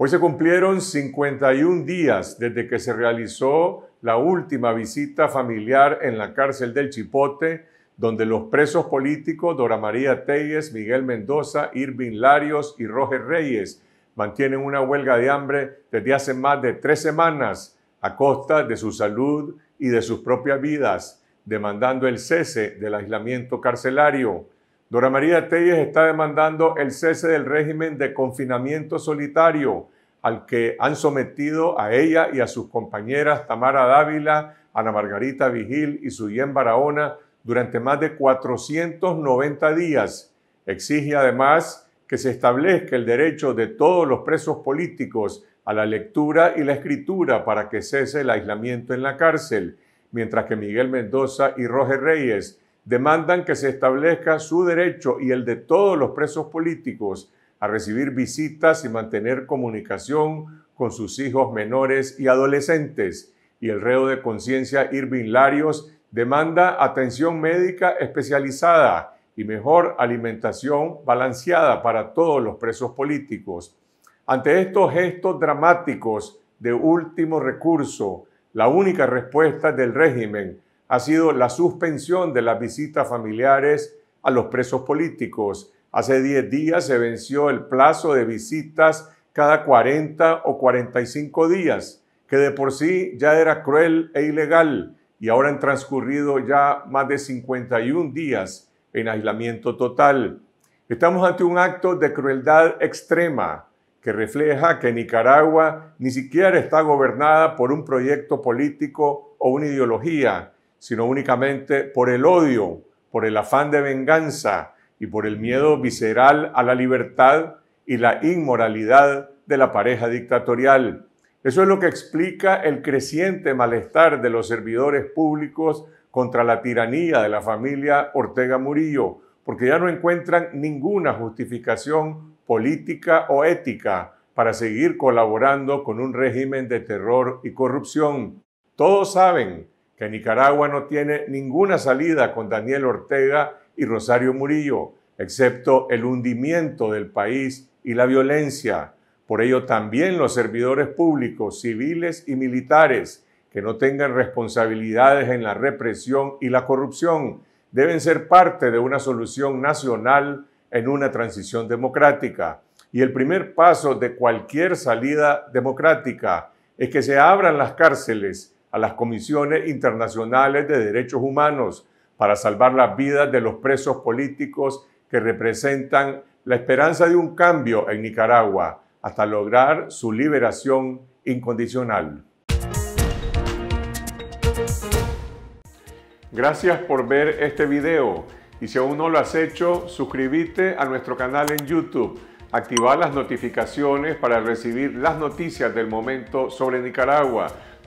Hoy se cumplieron 51 días desde que se realizó la última visita familiar en la cárcel del Chipote, donde los presos políticos Dora María Telles, Miguel Mendoza, Irving Larios y Roger Reyes mantienen una huelga de hambre desde hace más de tres semanas a costa de su salud y de sus propias vidas, demandando el cese del aislamiento carcelario. Dora María Telles está demandando el cese del régimen de confinamiento solitario al que han sometido a ella y a sus compañeras Tamara Dávila, Ana Margarita Vigil y Suyen Barahona durante más de 490 días. Exige además que se establezca el derecho de todos los presos políticos a la lectura y la escritura para que cese el aislamiento en la cárcel, mientras que Miguel Mendoza y Roger Reyes demandan que se establezca su derecho y el de todos los presos políticos a recibir visitas y mantener comunicación con sus hijos menores y adolescentes. Y el reo de conciencia Irving Larios demanda atención médica especializada y mejor alimentación balanceada para todos los presos políticos. Ante estos gestos dramáticos de último recurso, la única respuesta del régimen ha sido la suspensión de las visitas familiares a los presos políticos. Hace 10 días se venció el plazo de visitas cada 40 o 45 días, que de por sí ya era cruel e ilegal, y ahora han transcurrido ya más de 51 días en aislamiento total. Estamos ante un acto de crueldad extrema que refleja que Nicaragua ni siquiera está gobernada por un proyecto político o una ideología, sino únicamente por el odio, por el afán de venganza y por el miedo visceral a la libertad y la inmoralidad de la pareja dictatorial. Eso es lo que explica el creciente malestar de los servidores públicos contra la tiranía de la familia Ortega Murillo, porque ya no encuentran ninguna justificación política o ética para seguir colaborando con un régimen de terror y corrupción. Todos saben que Nicaragua no tiene ninguna salida con Daniel Ortega y Rosario Murillo, excepto el hundimiento del país y la violencia. Por ello también los servidores públicos, civiles y militares que no tengan responsabilidades en la represión y la corrupción deben ser parte de una solución nacional en una transición democrática. Y el primer paso de cualquier salida democrática es que se abran las cárceles a las comisiones internacionales de derechos humanos para salvar las vidas de los presos políticos que representan la esperanza de un cambio en Nicaragua hasta lograr su liberación incondicional. Gracias por ver este video y si aún no lo has hecho, suscríbete a nuestro canal en YouTube, activa las notificaciones para recibir las noticias del momento sobre Nicaragua